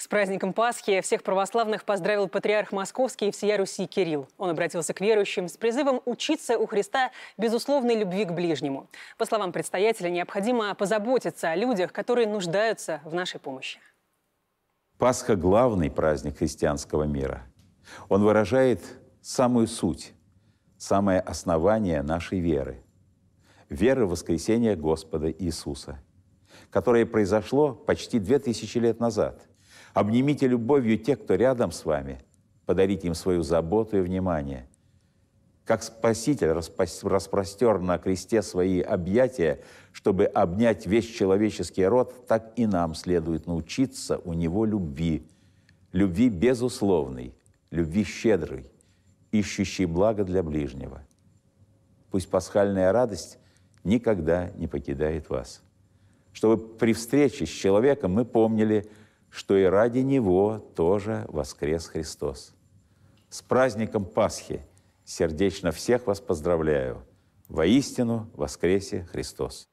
С праздником Пасхи всех православных поздравил патриарх Московский и всея Руси Кирилл. Он обратился к верующим с призывом учиться у Христа безусловной любви к ближнему. По словам предстоятеля, необходимо позаботиться о людях, которые нуждаются в нашей помощи. Пасха – главный праздник христианского мира. Он выражает самую суть, самое основание нашей веры. Веры в воскресение Господа Иисуса, которое произошло почти две тысячи лет назад – Обнимите любовью тех, кто рядом с вами. Подарите им свою заботу и внимание. Как Спаситель распростер на кресте свои объятия, чтобы обнять весь человеческий род, так и нам следует научиться у него любви. Любви безусловной, любви щедрой, ищущей благо для ближнего. Пусть пасхальная радость никогда не покидает вас. Чтобы при встрече с человеком мы помнили – что и ради него тоже воскрес Христос. С праздником Пасхи! Сердечно всех вас поздравляю! Воистину воскресе Христос!